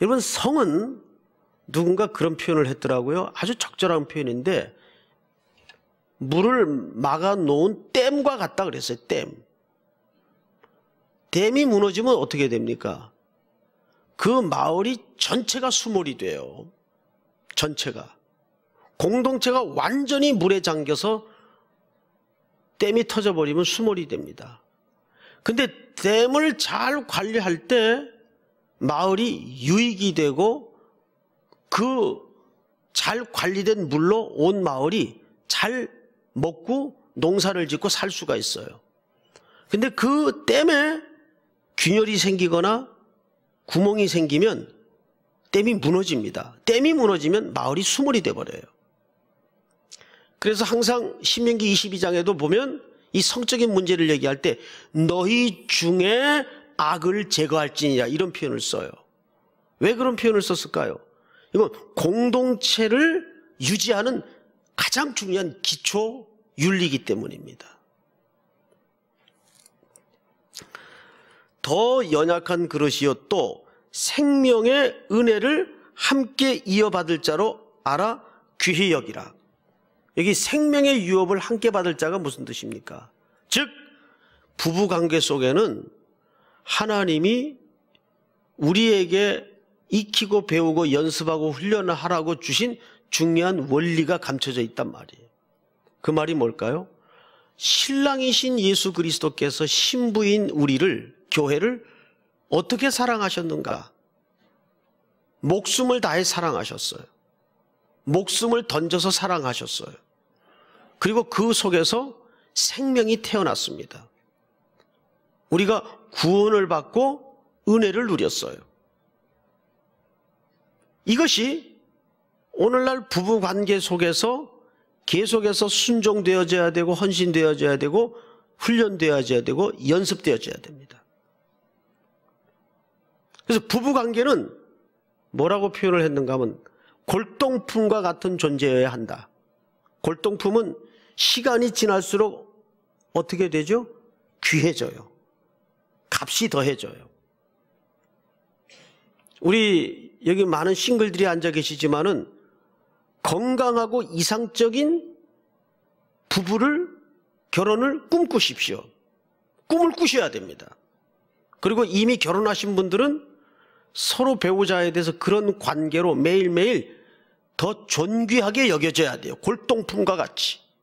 여러분 성은 누군가 그런 표현을 했더라고요. 아주 적절한 표현인데 물을 막아 놓은 댐과 같다 그랬어요. 댐. 댐이 무너지면 어떻게 됩니까? 그 마을이 전체가 수몰이 돼요. 전체가. 공동체가 완전히 물에 잠겨서 댐이 터져버리면 수몰이 됩니다. 근데 댐을 잘 관리할 때 마을이 유익이 되고 그 잘 관리된 물로 온 마을이 잘 먹고 농사를 짓고 살 수가 있어요. 근데 그 댐에 균열이 생기거나 구멍이 생기면 댐이 무너집니다. 댐이 무너지면 마을이 수물이 돼버려요. 그래서 항상 신명기 22장에도 보면 이 성적인 문제를 얘기할 때 너희 중에 악을 제거할지니라 이런 표현을 써요. 왜 그런 표현을 썼을까요? 이건 공동체를 유지하는 가장 중요한 기초 윤리이기 때문입니다. 더 연약한 그릇이요 또 생명의 은혜를 함께 이어받을 자로 알아 귀히 여기라. 여기 생명의 유업을 함께 받을 자가 무슨 뜻입니까? 즉 부부 관계 속에는 하나님이 우리에게 익히고 배우고 연습하고 훈련하라고 을 주신 중요한 원리가 감춰져 있단 말이에요. 그 말이 뭘까요? 신랑이신 예수 그리스도께서 신부인 우리를, 교회를 어떻게 사랑하셨는가? 목숨을 다해 사랑하셨어요. 목숨을 던져서 사랑하셨어요. 그리고 그 속에서 생명이 태어났습니다. 우리가 구원을 받고 은혜를 누렸어요. 이것이 오늘날 부부 관계 속에서 계속해서 순종되어져야 되고 헌신되어져야 되고 훈련되어져야 되고 연습되어져야 됩니다. 그래서 부부 관계는 뭐라고 표현을 했는가 하면 골동품과 같은 존재여야 한다. 골동품은 시간이 지날수록 어떻게 되죠? 귀해져요. 값이 더해져요. 우리 여기 많은 싱글들이 앉아 계시지만은 건강하고 이상적인 부부를 결혼을 꿈꾸십시오. 꿈을 꾸셔야 됩니다. 그리고 이미 결혼하신 분들은 서로 배우자에 대해서 그런 관계로 매일매일 더 존귀하게 여겨져야 돼요. 골동품과 같이.